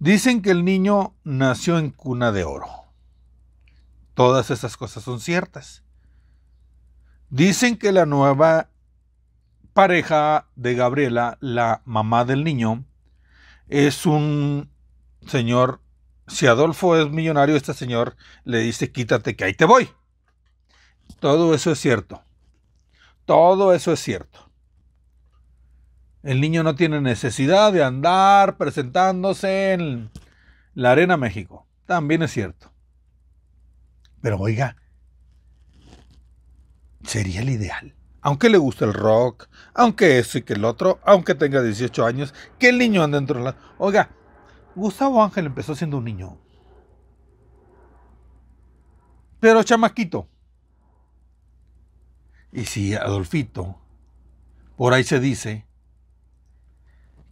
Dicen que el niño nació en cuna de oro. Todas esas cosas son ciertas. Dicen que la nueva pareja de Gabriela, la mamá del niño, es un señor, si Adolfo es millonario, este señor le dice, quítate que ahí te voy. Todo eso es cierto. Todo eso es cierto. El niño no tiene necesidad de andar presentándose en la Arena México. También es cierto. Pero oiga, sería el ideal. Aunque le guste el rock, aunque eso y que el otro, aunque tenga 18 años, que el niño ande dentro de la... Oiga, Gustavo Ángel empezó siendo un niño. Pero chamaquito. Y si Adolfito, por ahí se dice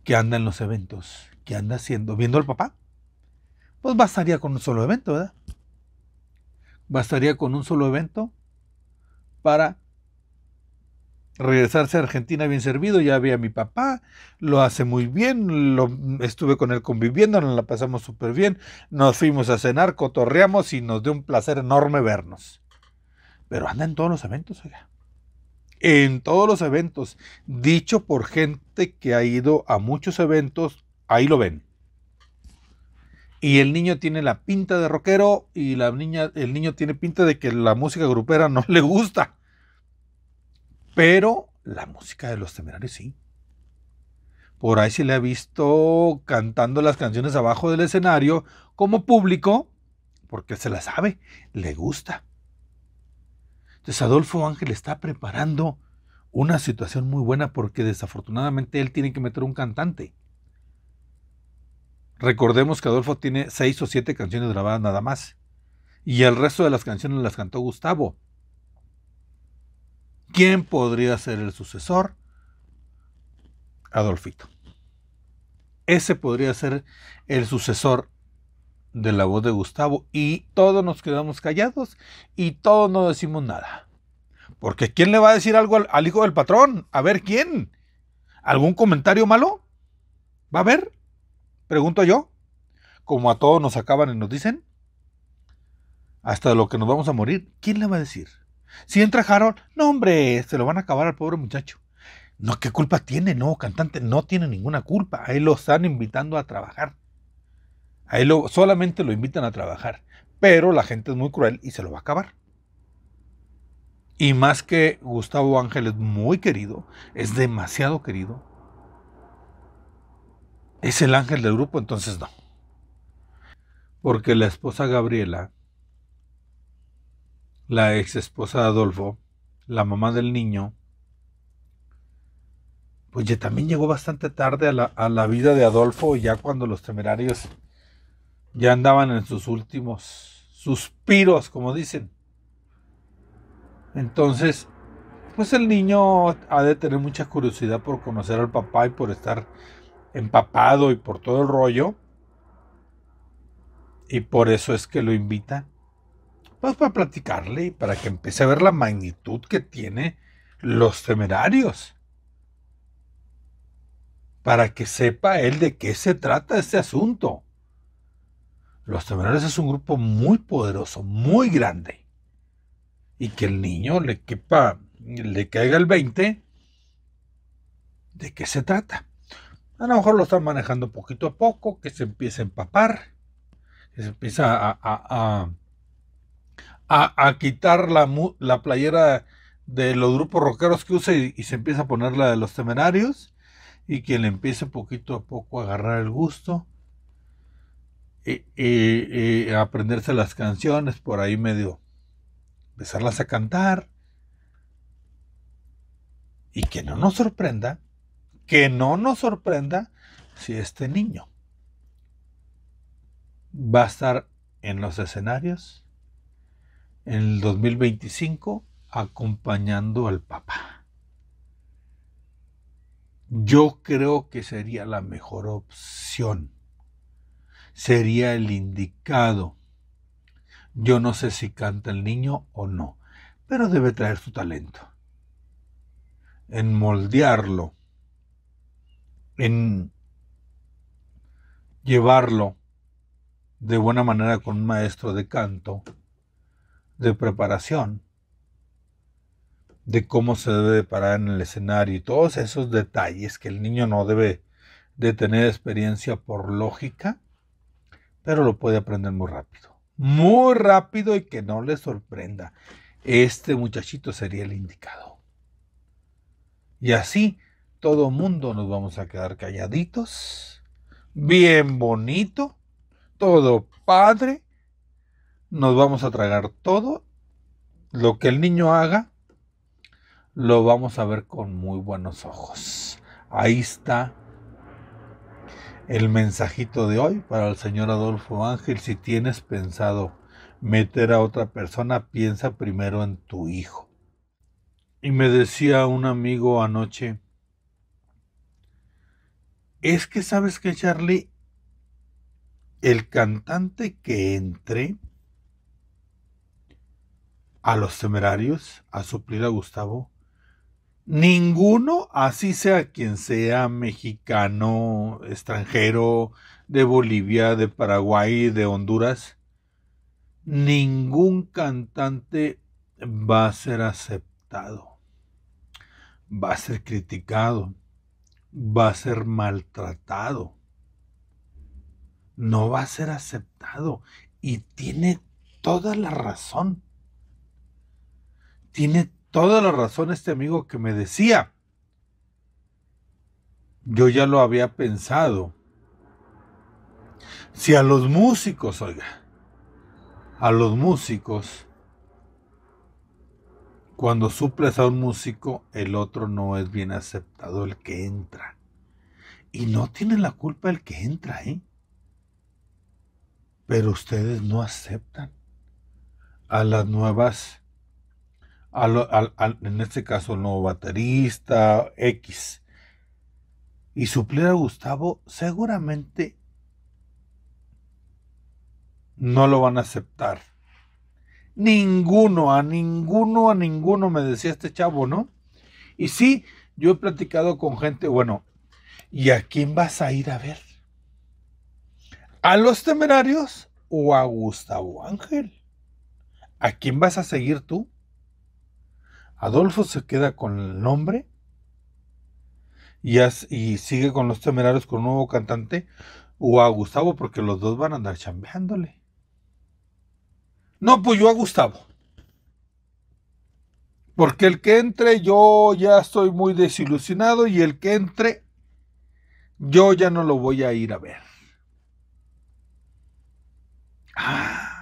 que anda en los eventos, que anda haciendo, viendo al papá, pues bastaría con un solo evento, ¿verdad? Bastaría con un solo evento para regresarse a Argentina bien servido, ya vi a mi papá, lo hace muy bien, lo, estuve con él conviviendo, nos la pasamos súper bien, nos fuimos a cenar, cotorreamos y nos dio un placer enorme vernos. Pero anda en todos los eventos, allá en todos los eventos, dicho por gente que ha ido a muchos eventos, ahí lo ven. Y el niño tiene la pinta de rockero y la niña, el niño tiene pinta de que la música grupera no le gusta. Pero la música de los temerarios sí. Por ahí se le ha visto cantando las canciones abajo del escenario como público, porque se la sabe, le gusta. Entonces Adolfo Ángel está preparando una situación muy buena porque desafortunadamente él tiene que meter un cantante. Recordemos que Adolfo tiene seis o siete canciones grabadas nada más. Y el resto de las canciones las cantó Gustavo. ¿Quién podría ser el sucesor? Adolfito. Ese podría ser el sucesor de la voz de Gustavo y todos nos quedamos callados y todos no decimos nada. Porque ¿quién le va a decir algo al, hijo del patrón? A ver, ¿quién? ¿Algún comentario malo? ¿Va a haber? Pregunto yo. Como a todos nos acaban y nos dicen. Hasta lo que nos vamos a morir. ¿Quién le va a decir? Si entra Harold, no hombre, se lo van a acabar al pobre muchacho. No, ¿qué culpa tiene? No, cantante no tiene ninguna culpa. Ahí lo están invitando a trabajar. Ahí solamente lo invitan a trabajar. Pero la gente es muy cruel y se lo va a acabar. Y más que Gustavo Ángel es muy querido, es demasiado querido. Es el ángel del grupo, entonces no. Porque la esposa Gabriela, la ex esposa de Adolfo, la mamá del niño, pues ya también llegó bastante tarde a la, a la vida de Adolfo, ya cuando los temerarios ya andaban en sus últimos suspiros, como dicen. Entonces, pues el niño ha de tener mucha curiosidad por conocer al papá y por estar empapado y por todo el rollo. Y por eso es que lo invita. Pues para platicarle y para que empiece a ver la magnitud que tiene los temerarios. Para que sepa él de qué se trata este asunto. Los temerarios es un grupo muy poderoso, muy grande. Y que el niño le quepa, le caiga el 20, ¿de qué se trata? A lo mejor lo están manejando poquito a poco, que se empiece a empapar, que se empieza a, a, a, quitar la, playera de los grupos rockeros que usa y, se empieza a poner la de los temerarios, y que le empiece poquito a poco a agarrar el gusto, y aprenderse las canciones por ahí medio, empezarlas a cantar. Y que no nos sorprenda, que no nos sorprenda si este niño va a estar en los escenarios en el 2025 acompañando al papá. Yo creo que sería la mejor opción sería el indicado. Yo no sé si canta el niño o no, pero debe traer su talento. En moldearlo, en llevarlo de buena manera con un maestro de canto, de preparación, de cómo se debe parar en el escenario y todos esos detalles que el niño no debe de tener experiencia por lógica, pero lo puede aprender muy rápido. Muy rápido y que no le sorprenda. Este muchachito sería el indicado. Y así todo mundo nos vamos a quedar calladitos, bien bonito, todo padre, nos vamos a tragar todo, lo que el niño haga, lo vamos a ver con muy buenos ojos. Ahí está el mensajito de hoy para el señor Adolfo Ángel. Si tienes pensado meter a otra persona, piensa primero en tu hijo. Y me decía un amigo anoche, es que sabes que Charlie, el cantante que entre a los temerarios a suplir a Gustavo, Ninguno, así sea quien sea, mexicano, extranjero, de Bolivia, de Paraguay, de Honduras, ningún cantante va a ser aceptado, va a ser criticado, va a ser maltratado, no va a ser aceptado y tiene toda la razón, tiene toda la razón este amigo que me decía. Yo ya lo había pensado. Si a los músicos, oiga, a los músicos, cuando suples a un músico, el otro no es bien aceptado, el que entra. Y no tiene la culpa el que entra, ¿eh? Pero ustedes no aceptan a las nuevas en este caso no, baterista, X, y suplir a Gustavo, seguramente no lo van a aceptar. Ninguno, a ninguno, a ninguno me decía este chavo, ¿no? Y sí, yo he platicado con gente, bueno, ¿y a quién vas a ir a ver? ¿A los temerarios o a Gustavo Ángel? ¿A quién vas a seguir tú? Adolfo se queda con el nombre y, sigue con los temerarios con un nuevo cantante o a Gustavo porque los dos van a andar chambeándole. No, pues yo a Gustavo. Porque el que entre yo ya estoy muy desilusionado y el que entre yo ya no lo voy a ir a ver. Ah.